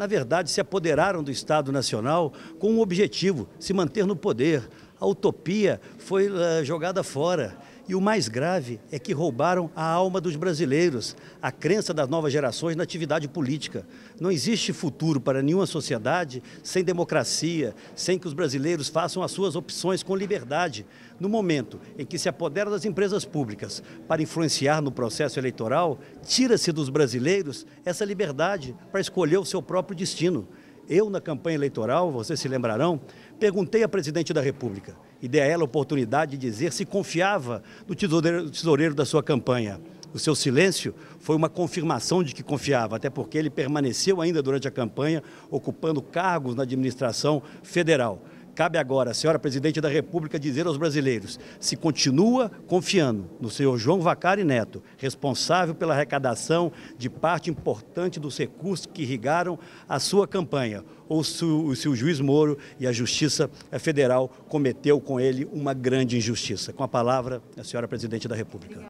na verdade, se apoderaram do Estado Nacional com o objetivo objetivo, se manter no poder, a utopia foi uh, jogada fora. E o mais grave é que roubaram a alma dos brasileiros, a crença das novas gerações na atividade política. Não existe futuro para nenhuma sociedade sem democracia, sem que os brasileiros façam as suas opções com liberdade. No momento em que se apodera das empresas públicas para influenciar no processo eleitoral, tira-se dos brasileiros essa liberdade para escolher o seu próprio destino. Eu, na campanha eleitoral, vocês se lembrarão, perguntei à presidente da República e dei a ela a oportunidade de dizer se confiava no tesoureiro, tesoureiro da sua campanha. O seu silêncio foi uma confirmação de que confiava, até porque ele permaneceu ainda durante a campanha ocupando cargos na administração federal. Cabe agora senhora presidente da República dizer aos brasileiros se continua confiando no senhor João Vacari Neto, responsável pela arrecadação de parte importante dos recursos que irrigaram a sua campanha, ou se o, se o juiz Moro e a Justiça Federal cometeu com ele uma grande injustiça. Com a palavra, a senhora presidente da República.